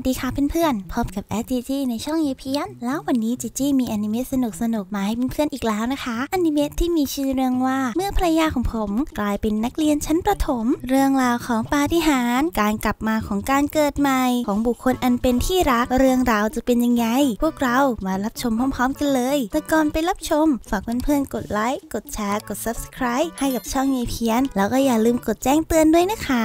วัสดีค่ะเพื่อนๆ พบกับแอดจีจีในช่องยีเพียนแล้ววันนี้จีจีมีอนิเมะสนุกสนุกมาให้เพื่อนๆอีกแล้วนะคะอนิเมะที่มีชื่อเรื่องว่าเมื่อภรรยาของผมกลายเป็นนักเรียนชั้นประถม เรื่องราวของปาฏิหาริย์การกลับมาของการเกิดใหม่ ของบุคคลอันเป็นที่รักเรื่องราวจะเป็นยังไง พวกเรามารับชมพร้อมๆ กันเลย แต่ก่อนไปรับชมฝากเพื่อนๆกดไลค์กดแชร์กด subscribe ให้กับช่องยีเพียนแล้วก็อย่าลืมกดแจ้งเตือนด้วยนะคะ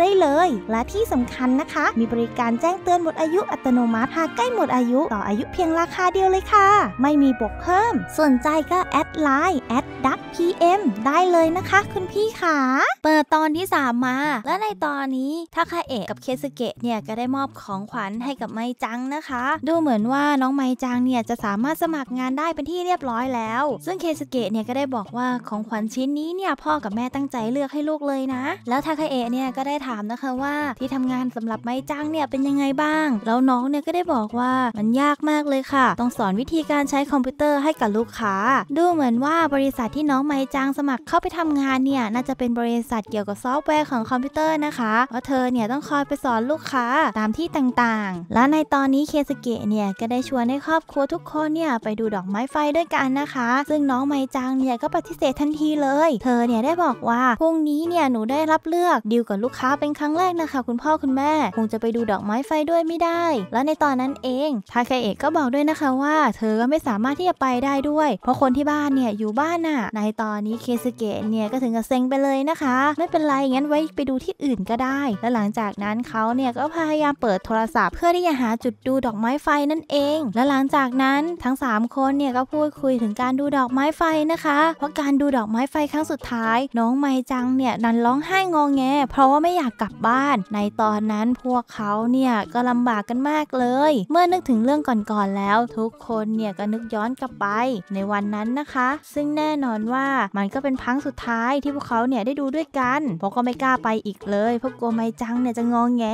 ได้เลย และที่สำคัญนะคะ มีบริการแจ้งเตือนหมดอายุ อัตโนมัติหากใกล้หมดอายุ ต่ออายุเพียงราคาเดียวเลยค่ะ ไม่มีบวกเพิ่มสนใจก็แอดไลน์แอดดักพีเอ็มได้เลยนะคะคุณพี่ขาเปิดตอนที่3มา และในตอนนี้ทาคาเอะกับเคสเกะเนี่ย ก็ได้มอบของขวัญให้กับไมจังนะคะ ดูเหมือนว่าน้องไมจังเนี่ย จะสามารถสมัครงานได้เป็นที่เรียบร้อยแล้ว ซึ่งเคสเกะเนี่ยก็ได้บอกว่าของขวัญชิ้นนี้เนี่ยพ่อกับแม่ตั้งใจเลือกให้ลูกเลยนะ แล้วทาคาเอะเนี่ยก็ได้ทถามนะคะว่าที่ทำงานสำหรับไม้จ้างเนี่ยเป็นยังไงบ้าง แล้วน้องเนี่ยก็ได้บอกว่ามันยากมากเลยค่ะ ต้องสอนวิธีการใช้คอมพิวเตอร์ให้กับลูกค้า ดูเหมือนว่าบริษัทที่น้องไม้จ้าง สมัครเข้าไปทำงานเนี่ยน่าจะเป็นบริษัทเกี่ยวกับซอฟต์แวร์ของคอมพิวเตอร์นะคะเพราะเธอเนี่ยต้องคอยไปสอนลูกค้าตามที่ต่างๆ และในตอนนี้เคสเกะเนี่ยก็ได้ชวนให้ครอบครัวทุกคนเนี่ยไปดูดอกไม้ไฟด้วยกันนะคะ ซึ่งน้องไม้จังเนี่ยก็ปฏิเสธทันทีเลย เธอเนี่ยได้บอกว่าพรุ่งนี้เนี่ยหนูได้รับเลือกดีลกับลูกค้าเป็นครั้งแรกนะคะคุณพ่อคุณแม่คงจะไปดูดอกไม้ไฟด้วยไม่ได้ และในตอนนั้นเองทาเคเอะก็บอกด้วยนะคะว่า เธอก็ไม่สามารถที่จะไปได้ด้วย เพราะคนที่บ้านเนี่ยอยู่บ้านน่ะในตอนนี้เคสเกะเนี่ยก็ถึงกับเซ็งไปเลยนะคะ ไม่เป็นไรงั้นไว้ไปดูที่อื่นก็ได้ และหลังจากนั้นเขาเนี่ยก็พยายามเปิดโทรศัพท์เพื่อที่จะหาจุดดูดอกไม้ไฟนั่นเอง และหลังจากนั้นทั้ง3คนเนี่ยก็พูดคุยถึงการดูดอกไม้ไฟนะคะเพราะการดูดอกไม้ไฟครั้งสุดท้ายน้องไมจังเนี่ยนั่นร้องไห้งองแงเพราะว่าไม่อยากากกลับบ้าน ในตอนนั้นพวกเขาเนี่ยก็ลำบากกันมากเลย เมื่อนึกถึงเรื่องก่อนๆแล้วทุกคนเนี่ย ก็นึกย้อนกลับไป ในวันนั้นนะคะ ซึ่งแน่นอนว่ามันก็เป็นพังสุดท้ายที่พวกเขาเนี่ยได้ดูด้วยกัน พวกก็ไม่กล้าไปอีกเลยเพราะกลัวไมจังเนี่ยจะงองแง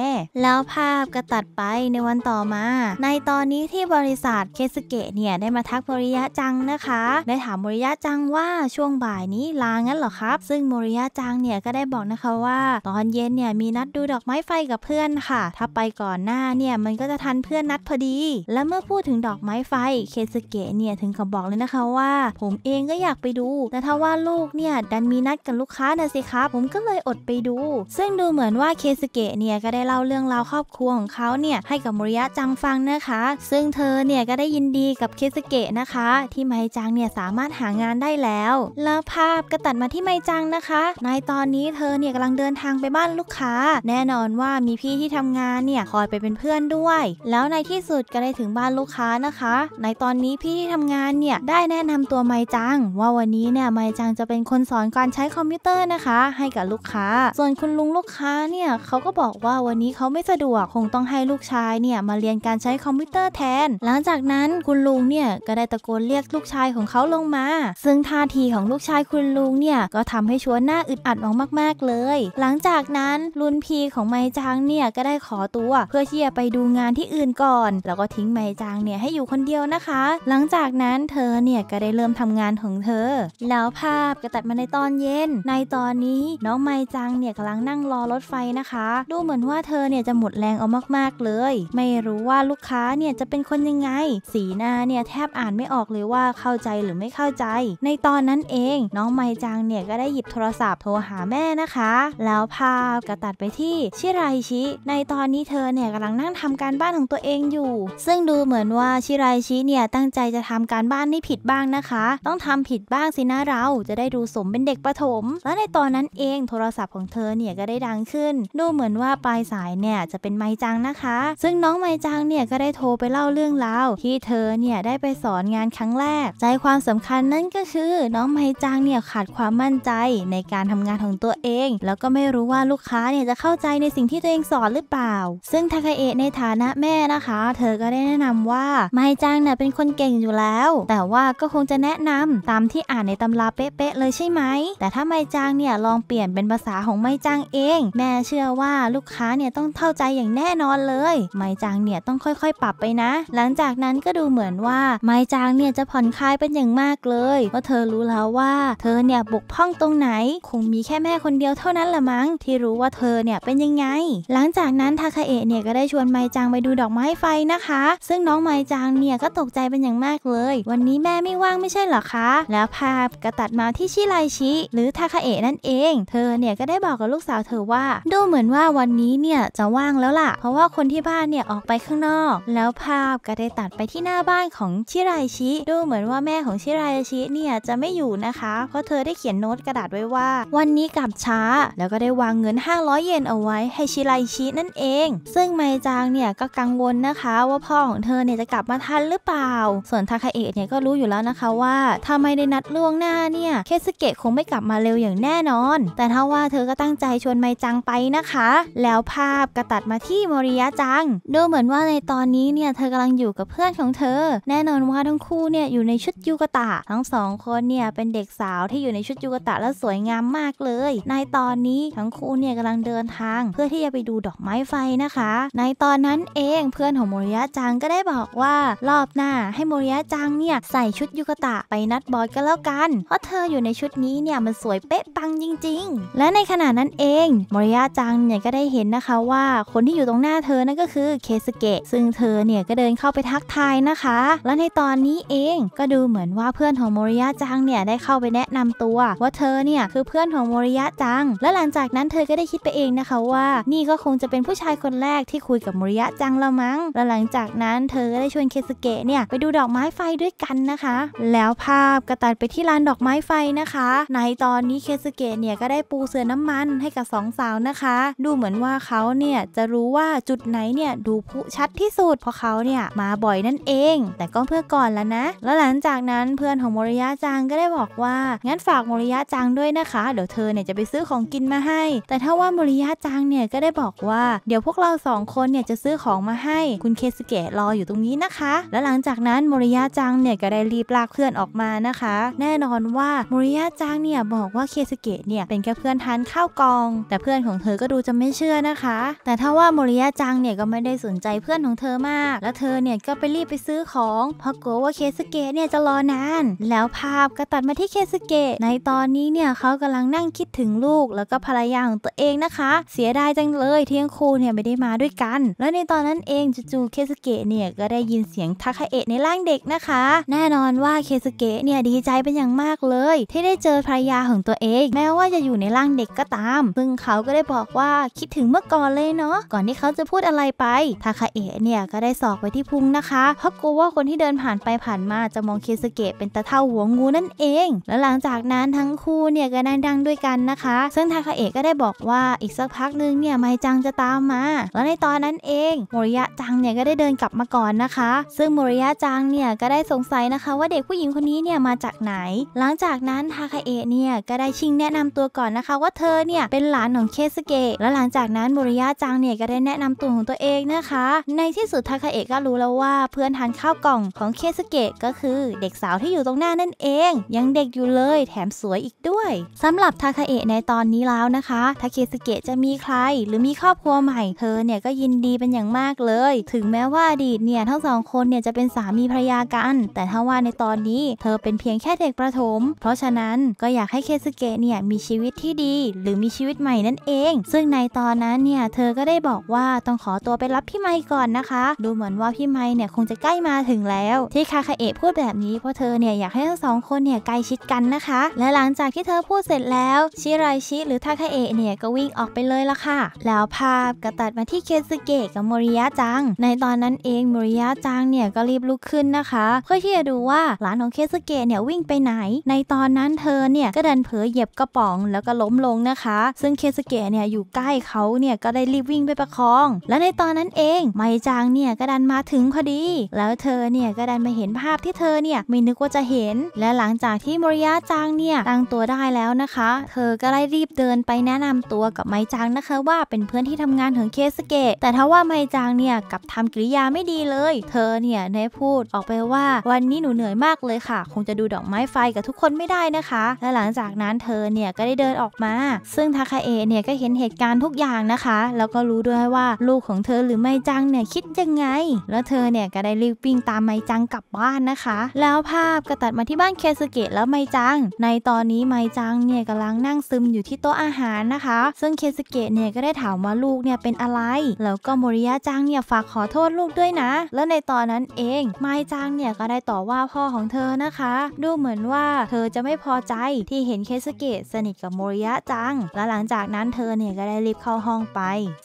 แล้วภาพก็ตัดไปในวันต่อมา ในตอนนี้ที่บริษัทเคสเกะเนี่ยได้มาทักโมริยะจังนะคะได้ถามโมริยะจังว่าช่วงบ่ายนี้ลางั้นเหรอครับ ซึ่งโมริยะจังเนี่ยก็ได้บอกนะคะว่าตอนเย็นเนี่ยี่ยมีนัดดูดอกไม้ไฟกับเพื่อนค่ะ ถ้าไปก่อนหน้าเนี่ยมันก็จะทันเพื่อนนัดพอดี และเมื่อพูดถึงดอกไม้ไฟเคสเกะเนี่ยถึงกับบอกเลยนะคะว่า ผมเองก็อยากไปดู แต่ถ้าว่าลูกเนี่ยดันมีนัดกับลูกค้านะสิครับผมก็เลยอดไปดู ซึ่งดูเหมือนว่าเคสเกะเนี่ยก็ได้เล่าเรื่องราวครอบครัวของเขาเนี่ยให้กับมริยะจังฟังนะคะ ซึ่งเธอเนี่ยก็ได้ยินดีกับเคสเกะนะคะ ที่ไมจังเนี่ยสามารถหางานได้แล้ว แล้วภาพก็ตัดมาที่ไมจังนะคะ ในตอนนี้เธอเนี่ยกำลังเดินทางไปบ้านลูกค้าแน่นอนว่ามีพี่ที่ทำงานเนี่ยคอยไปเป็นเพื่อนด้วย แล้วในที่สุดก็ได้ถึงบ้านลูกค้านะคะ ในตอนนี้พี่ที่ทำงานเนี่ยได้แนะนำตัวไมจัง ว่าวันนี้เนี่ยไมจังจะเป็นคนสอนการใช้คอมพิวเตอร์นะคะ ให้กับลูกค้า ส่วนคุณลุงลูกค้าเนี่ยเขาก็บอกว่าวันนี้เขาไม่สะดวกคงต้องให้ลูกชายเนี่ยมาเรียนการใช้คอมพิวเตอร์แทน หลังจากนั้นคุณลุงเนี่ยก็ได้ตะโกนเรียกลูกชายของเขาลงมา ซึ่งท่าทีของลูกชายคุณลุงเนี่ยก็ทำให้ชวนหน้าอึดอัดมาก ๆเลย หลังจากนั้นรุ่นพีของไมจังเนี่ยก็ได้ขอตัว เพื่อที่จะไปดูงานที่อื่นก่อน แล้วก็ทิ้งไมจังเนี่ยให้อยู่คนเดียวนะคะ หลังจากนั้นเธอเนี่ยก็ได้เริ่มทำงานของเธอ แล้วภาพก็ตัดมาในตอนเย็น ในตอนนี้น้องไมจังเนี่ยกำลังนั่งรอรถไฟนะคะ ดูเหมือนว่าเธอเนี่ยจะหมดแรงเอามากๆเลย ไม่รู้ว่าลูกค้าเนี่ยจะเป็นคนยังไง สีหน้าเนี่ยแทบอ่านไม่ออกเลยว่าเข้าใจหรือไม่เข้าใจ ในตอนนั้นเองน้องไมจังเนี่ยก็ได้หยิบโทรศัพท์โทรหาแม่นะคะ แล้วภาพก็ะตัดไปที่ชิราฮิชิในตอนนี้เธอเนี่ยกำลังนั่งทำการบ้านของตัวเองอยู่ ซึ่งดูเหมือนว่าชิราฮิชิเนี่ยตั้งใจจะทำการบ้านให้ผิดบ้างนะคะ ต้องทำผิดบ้างสินะเราจะได้ดูสมเป็นเด็กประถม และในตอนนั้นเองโทรศัพท์ของเธอเนี่ยก็ได้ดังขึ้นดูเหมือนว่าปลายสายเนี่ยจะเป็นไมจังนะคะ ซึ่งน้องไมจังเนี่ยก็ได้โทรไปเล่าเรื่องราวที่เธอเนี่ยได้ไปสอนงานครั้งแรก ใจความสำคัญนั่นก็คือ น้องไมจังเนี่ยขาดความมั่นใจในการทำงานของตัวเอง แล้วก็ไม่รู้ว่าลูกค้าคะเนี่ยจะเข้าใจในสิ่งที่ตัวเองสอนหรือเปล่า ซึ่งทาคาเอะในฐานะแม่นะคะ เธอก็ได้แนะนำว่า ไมจังเนี่ยเป็นคนเก่งอยู่แล้ว แต่ว่าก็คงจะแนะนำตามที่อ่านในตำราเป๊ะๆเลยใช่ไหม แต่ถ้าไมจังเนี่ยลองเปลี่ยนเป็นภาษาของไมจังเอง แม่เชื่อว่าลูกค้าเนี่ยต้องเข้าใจอย่างแน่นอนเลย ไมจังเนี่ยต้องค่อย ๆปรับไปนะ หลังจากนั้นก็ดูเหมือนว่า ไมจังเนี่ยจะผ่อนคลายเป็นอย่างมากเลย เพราะเธอรู้แล้วว่า เธอเนี่ยบกพร่องตรงไหน คงมีแค่แม่คนเดียวเท่านั้นละมั้ง ที่รู้ว่าว่าเธอเนี่ยเป็นยังไง หลังจากนั้นทาคาเอะเนี่ยก็ได้ชวนไมจังไปดูดอกไม้ไฟนะคะ ซึ่งน้องไมจังเนี่ยก็ตกใจเป็นอย่างมากเลย วันนี้แม่ไม่ว่างไม่ใช่หรอคะ แล้วภาพก็ตัดมาที่ชิไลชิ หรือทาคาเอะนั่นเอง เธอเนี่ยก็ได้บอกกับลูกสาวเธอว่า ดูเหมือนว่าวันนี้เนี่ยจะว่างแล้วล่ะเพราะว่าคนที่บ้านเนี่ยออกไปข้างนอก แล้วภาพก็ได้ตัดไปที่หน้าบ้านของชิไรชิดูเหมือนว่าแม่ของชิไรชิเนี่ยจะไม่อยู่นะคะ เพราะเธอได้เขียนโน้ตกระดาษไว้ว่า วันนี้กลับช้าแล้วก็ได้วางเงิน500เยนเอาไว้ให้ชิไลชินั่นเอง ซึ่งไมจางเนี่ยก็กังวลนะคะ ว่าพ่อของเธอเนี่ยจะกลับมาทันหรือเปล่า ส่วนทาคาเอะเนี่ยก็รู้อยู่แล้วนะคะว่าถ้าไม่ได้นัดล่วงหน้าเนี่ยเคสเกะคงไม่กลับมาเร็วอย่างแน่นอน แต่ถ้าว่าเธอก็ตั้งใจชวนไมจังไปนะคะ แล้วภาพกระตัดมาที่โมริยะจังดูเหมือนว่าในตอนนี้เนี่ยเธอกำลังอยู่กับเพื่อนของเธอ แน่นอนว่าทั้งคู่เนี่ยอยู่ในชุดยูกตะทั้งสองคนเนี่ยเป็นเด็กสาวที่อยู่ในชุดยูกตะและสวยงามมากเลย ในตอนนี้ทั้งคู่เนี่ยกำลังเดินทางเพื่อที่จะไปดูดอกไม้ไฟนะคะ ในตอนนั้นเองเพื่อนของโมริยะจังก็ได้บอกว่ารอบหน้าให้โมริยะจังเนี่ยใส่ชุดยุกตะไปนัดบอยก็แล้วกัน เพราะเธออยู่ในชุดนี้เนี่ยมันสวยเป๊ะปังจริงๆ และในขณะนั้นเองโมริยะจังเนี่ยก็ได้เห็นนะคะว่าคนที่อยู่ตรงหน้าเธอนั่นก็คือเคสเกะซึ่งเธอเนี่ยก็เดินเข้าไปทักทายนะคะ และในตอนนี้เองก็ดูเหมือนว่าเพื่อนของโมริยะจังเนี่ยได้เข้าไปแนะนำตัวว่าเธอเนี่ยคือเพื่อนของโมริยะจัง และหลังจากนั้นเธอก็ได้คิดไปเองนะคะว่านี่ก็คงจะเป็นผู้ชายคนแรกที่คุยกับมุริยะจังละมั้งและหลังจากนั้นเธอก็ได้ชวนเคสเกะเนี่ยไปดูดอกไม้ไฟด้วยกันนะคะ แล้วภาพกระตัดไปที่ลานดอกไม้ไฟนะคะ ในตอนนี้เคสเกะเนี่ยก็ได้ปูเสือน้ำมันให้กับสองสาวนะคะ ดูเหมือนว่าเขาเนี่ยจะรู้ว่าจุดไหนเนี่ยดูผู้ชัดที่สุดเพราะเขาเนี่ยมาบ่อยนั่นเอง แต่ก็เพื่อก่อนแล้วนะ แล้วหลังจากนั้นเพื่อนของมมริยะจังก็ได้บอกว่างั้นฝากมมริยะจังด้วยนะคะ เดี๋ยวเธอเนี่ยจะไปซื้อของกินมาให้ แต่ถ้าว่าว่ามริยะจังเนี่ยก็ได้บอกว่าเดี๋ยวพวกเราสองคนเนี่ยจะซื้อของมาให้คุณเคสเกะรออยู่ตรงนี้นะคะ และหลังจากนั้นมริยะจังเนี่ยก็ได้รีบลากเพื่อนออกมานะคะ แน่นอนว่ามริยะจังเนี่ยบอกว่าเคสเกะเนี่ยเป็นแค่เพื่อนทานข้าวกอง แต่เพื่อนของเธอก็ดูจะไม่เชื่อนะคะ แต่ถ้าว่ามริยะจังเนี่ยก็ไม่ได้สนใจเพื่อนของเธอมาก แล้วเธอเนี่ยก็ไปรีบไปซื้อของเพราะกลัวว่าเคสเกะเนี่ยจะรอนานแล้วภาพก็ตัดมาที่เคสเกะในตอนนี้เนี่ยเขากำลังนั่งคิดถึงลูกแล้วก็ภรรยาของตัวเององนะคะเสียดายจังเลยที่ทั้งคู่เนี่ยไม่ได้มาด้วยกัน แล้วในตอนนั้นเองจูจูเคสเกะเนี่ยก็ได้ยินเสียงทาคาเอะในร่างเด็กนะคะ แน่นอนว่าเคสเกะเนี่ยดีใจเป็นอย่างมากเลย ที่ได้เจอภรรยาของตัวเอง แม้ว่าจะอยู่ในร่างเด็กก็ตาม ซึ่งเขาก็ได้บอกว่าคิดถึงเมื่อก่อนเลยเนาะ ก่อนที่เขาจะพูดอะไรไป ทาคาเอะเนี่ยก็ได้สอกไปที่พุงนะคะ เพราะกลัวว่าคนที่เดินผ่านไปผ่านมาจะมองเคสเกะเป็นตะเท่าหัวงูนั่นเอง แล้วหลังจากนั้นทั้งคู่เนี่ยก็นั่งดังด้วยกันนะคะ ซึ่งทาคาเอะก็ได้บอกว่าอีกสักพักหนึ่งเนี่ยไมจังจะตามมา และในตอนนั้นเองโมริยะจังเนี่ยก็ได้เดินกลับมาก่อนนะคะ ซึ่งโมริยะจังเนี่ยก็ได้สงสัยนะคะ ว่าเด็กผู้หญิงคนนี้เนี่ยมาจากไหน หลังจากนั้นทาคาเอะเนี่ยก็ได้ชิงแนะนำตัวก่อนนะคะ ว่าเธอเนี่ยเป็นหลานของเคสเกะและหลังจากนั้นโมริยะจังเนี่ยก็ได้แนะนำตัวของตัวเองนะคะ ในที่สุดทาคาเอะก็รู้แล้วว่า เพื่อนทานข้าวกล่องของเคสเกะก็คือเด็กสาวที่อยู่ตรงหน้านั่นเอง ยังเด็กอยู่เลยแถมสวยอีกด้วย สำหรับทาคาเอะในตอนนี้แล้วนะคะทาเคสึเกะจะมีใคร หรือมีครอบครัวใหม่เธอเนี่ยก็ยินดีเป็นอย่างมากเลย ถึงแม้ว่าอดีตเนี่ยทั้งสองคนเนี่ยจะเป็นสามีภรรยากัน แต่ถ้าว่าในตอนนี้ เธอเป็นเพียงแค่เด็กประถมเพราะฉะนั้นก็อยากให้เคสึเกะเนี่ยมีชีวิตที่ดี หรือมีชีวิตใหม่นั่นเอง ซึ่งในตอนนั้นเนี่ยเธอก็ได้บอกว่าต้องขอตัวไปรับพี่ไมค์ก่อนนะคะ ดูเหมือนว่าพี่ไมค์เนี่ยคงจะใกล้มาถึงแล้ว ที่คาคาเอะพูดแบบนี้เพราะเธอเนี่ยอยากให้ทั้งสองคนเนี่ยใกล้ชิดกันนะคะ และหลังจากที่เธอพูดเสร็จแล้วชิไรชิหรือทาคาเอะเนี่ยก็วิ่งออกไปเลยละค่ะ แล้วภาพก็ตัดมาที่เคสเกะกับโมริยะจัง ในตอนนั้นเองโมริยะจังเนี่ยก็รีบลุกขึ้นนะคะ เพื่อที่จะดูว่าหลานของเคสเกะเนี่ยวิ่งไปไหน ในตอนนั้นเธอเนี่ยก็ดันเผลอเหยียบกระป๋องแล้วก็ล้มลงนะคะ ซึ่งเคสเกะเนี่ยอยู่ใกล้เขาเนี่ยก็ได้รีบวิ่งไปประคอง และในตอนนั้นเองไมจังเนี่ยก็ดันมาถึงพอดี แล้วเธอเนี่ยก็ดันมาเห็นภาพที่เธอเนี่ยไม่นึกว่าจะเห็น และหลังจากที่โมริยะจังเนี่ยตั้งตัวได้แล้วนะคะ เธอก็ได้รีบเดินไปแนะนำตัววกับไมจังนะคะว่าเป็นเพื่อนที่ทำงานของเคสเกะแต่ถ้าว่าไมจังเนี่ยกับทำกิริยาไม่ดีเลย เธอเนี่ยได้พูดออกไปว่า วันนี้หนูเหนื่อยมากเลยค่ะ คงจะดูดอกไม้ไฟกับทุกคนไม่ได้นะคะและหลังจากนั้นเธอเนี่ยก็ได้เดินออกมา ซึ่งทาคาเอะเนี่ยก็เห็นเหตุการณ์ทุกอย่างนะคะ แล้วก็รู้ด้วยว่าลูกของเธอหรือไมจังเนี่ยคิดยังไง แล้วเธอเนี่ยก็ได้รีบวิ่งตามไมจังกลับบ้านนะคะ แล้วภาพก็ตัดมาที่บ้านเคสเกะแล้วไมจัง ในตอนนี้ไมจังเนี่ยกำลังนั่งซึมอยู่ที่โต๊ะอาหารนะคะซึ่งเคสเกะเนี่ยก็ได้ถามว่าลูกเนี่ยเป็นอะไร แล้วก็โมริยะจังเนี่ยฝากขอโทษลูกด้วยนะ แล้วในตอนนั้นเองไมจังเนี่ยก็ได้ต่อว่าพ่อของเธอนะคะ ดูเหมือนว่าเธอจะไม่พอใจที่เห็นเคสเกะสนิทกับโมริยะจัง และหลังจากนั้นเธอเนี่ยก็ได้รีบเข้าห้องไป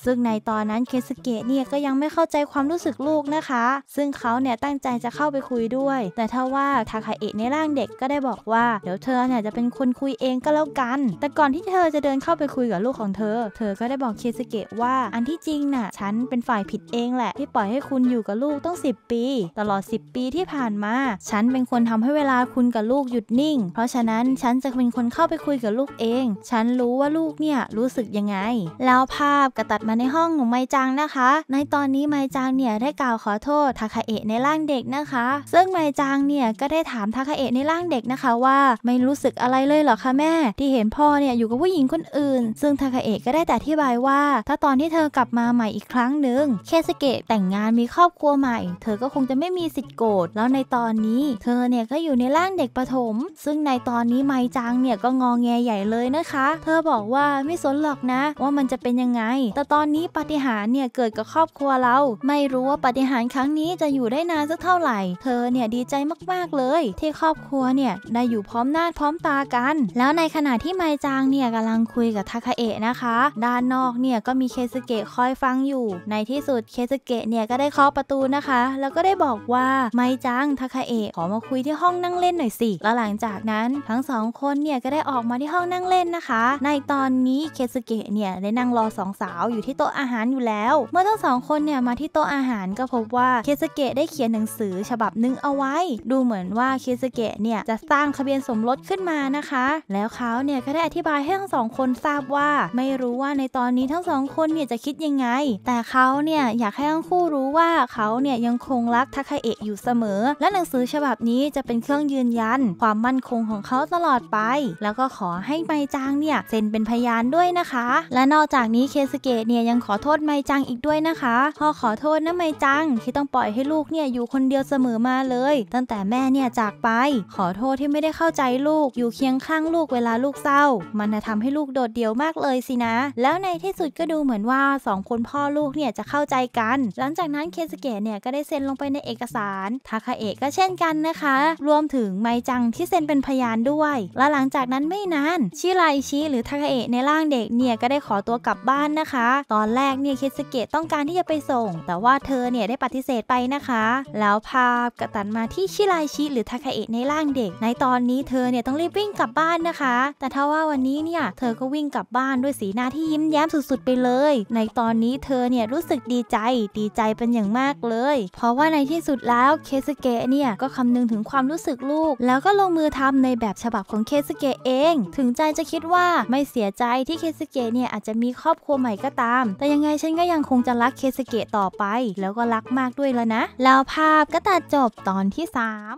ซึ่งในตอนนั้นเคสเกะเนี่ยก็ยังไม่เข้าใจความรู้สึกลูกนะคะ ซึ่งเขาเนี่ยตั้งใจจะเข้าไปคุยด้วย แต่ถ้าว่าทาคาเอะในร่างเด็กก็ได้บอกว่าเดี๋ยวเธอเนี่ยจะเป็นคนคุยเองก็แล้วกัน แต่ก่อนที่เธอจะเดินเข้าไปคุยกับลูกของเธอเธอก็ได้บอกเคสเกะว่า อันที่จริงน่ะฉันเป็นฝ่ายผิดเองแหละที่ปล่อยให้คุณอยู่กับลูกต้อง 10 ปี ตลอด 10 ปีที่ผ่านมา ฉันเป็นคนทำให้เวลาคุณกับลูกหยุดนิ่ง เพราะฉะนั้นฉันจะเป็นคนเข้าไปคุยกับลูกเอง ฉันรู้ว่าลูกเนี่ยรู้สึกยังไง แล้วภาพกระตัดมาในห้องของไมจังนะคะ ในตอนนี้ไมจังเนี่ยได้กล่าวขอโทษทาคาเอะในร่างเด็กนะคะ ซึ่งไมจังเนี่ยก็ได้ถามทาคาเอะในร่างเด็กนะคะว่าไม่รู้สึกอะไรเลยเหรอคะแม่ ที่เห็นพ่อเนี่ยอยู่กับผู้หญิงคนอื่นซึ่งทาคกาเอะก็ได้แต่อธิบายว่า ถ้าตอนที่เธอกลับมาใหม่อีกครั้งหนึ่งเคสเกะแต่งงานมีครอบครัวใหม่ เธอก็คงจะไม่มีสิทธิ์โกรธแล้วในตอนนี้ เธอเนี่ยก็อยู่ในร่างเด็กประถมซึ่งในตอนนี้ไมจังเนี่ยก็งองแงใหญ่เลยนะคะ เธอบอกว่า ไม่สนหรอกนะ ว่ามันจะเป็นยังไง แต่ตอนนี้ปฏิหารเนี่ยเกิดกับครอบครัวเรา ไม่รู้ว่าปฏิหารครั้งนี้จะอยู่ได้นานสักเท่าไหร่ เธอเนี่ยดีใจมากๆเลย ที่ครอบครัวเนี่ยได้อยู่พร้อมหน้าพร้อมตากัน แล้วในขณะที่ไมจังเนี่ยกำลังคุยกับทาคาเอะนะคะด้านนอกเนี่ยก็มีเคซุเกะคอยฟังอยู่ ในที่สุดเคซุเกะเนี่ยก็ได้เคาะประตูนะคะ แล้วก็ได้บอกว่าไม่จังทาคาเอะขอมาคุยที่ห้องนั่งเล่นหน่อยสิ แล้วหลังจากนั้น ทั้งสองคนเนี่ยก็ได้ออกมาที่ห้องนั่งเล่นนะคะ ในตอนนี้เคซุเกะเนี่ยได้นั่งรอสองสาวอยู่ที่โต๊ะอาหารอยู่แล้ว เมื่อทั้งสองคนเนี่ยมาที่โต๊ะอาหารก็พบว่าเคซุเกะได้เขียนหนังสือฉบับนึงเอาไว้ ดูเหมือนว่าเคซุเกะเนี่ยจะสร้างทะเบียนสมรสขึ้นมานะคะ แล้วเขาเนี่ยก็ได้อธิบายให้ทั้งสองคนทราบว่าไม่รู้ว่าในตอนนี้ทั้งสองคนเนี่ยจะคิดยังไง แต่เขาเนี่ยอยากให้ทั้งคู่รู้ว่าเขาเนี่ยยังคงรักทาคาเอะอยู่เสมอ และหนังสือฉบับนี้จะเป็นเครื่องยืนยัน ความมั่นคงของเขาตลอดไป แล้วก็ขอให้ไมจังเนี่ยเซ็นเป็นพยานด้วยนะคะ และนอกจากนี้เคสเกตเนี่ยยังขอโทษไมจังอีกด้วยนะคะพอขอโทษนะไมจังที่ต้องปล่อยให้ลูกเนี่ยอยู่คนเดียวเสมอมาเลย ตั้งแต่แม่เนี่ยจากไป ขอโทษที่ไม่ได้เข้าใจลูกอยู่เคียงข้างลูกเวลาลูกเศร้า มันทำให้ลูกโดดเดี่ยวมากเลยสินะแล้วในที่สุดก็ดูเหมือนว่า2คนพ่อลูกเนี่ยจะเข้าใจกัน หลังจากนั้นเคสเกะเนี่ยก็ได้เซ็นลงไปในเอกสารทาคาเอะก็เช่นกันนะคะ รวมถึงไมจังที่เซ็นเป็นพยานด้วย และหลังจากนั้นไม่นานชิไลชิหรือทาคาเอะในร่างเด็กเนี่ย ก็ได้ขอตัวกลับบ้านนะคะ ตอนแรกเนี่ยเคสเกะต้องการที่จะไปส่ง แต่ว่าเธอเนี่ยได้ปฏิเสธไปนะคะ แล้วภาพกระตันมาที่ชิไลชิหรือทาคาเอะในร่างเด็ก ในตอนนี้เธอเนี่ยต้องรีบวิ่งกลับบ้านนะคะ แต่ถ้าว่าวันนี้เนี่ยเธอก็วิ่งกลับบ้านด้วยสีหน้าที่ยิ้มแย้มสุด ๆ ไปเลย ในตอนนี้เธอเนี่ยรู้สึกดีใจ ดีใจเป็นอย่างมากเลย เพราะว่าในที่สุดแล้วเคสเกะเนี่ยก็คำนึงถึงความรู้สึกลูก แล้วก็ลงมือทำในแบบฉบับของเคสเกะเอง ถึงใจจะคิดว่าไม่เสียใจที่เคสเกะเนี่ยอาจจะมีครอบครัวใหม่ก็ตาม แต่ยังไงฉันก็ยังคงจะรักเคสเกะต่อไป แล้วก็รักมากด้วยแล้วนะ แล้วภาพก็ตัดจบตอนที่3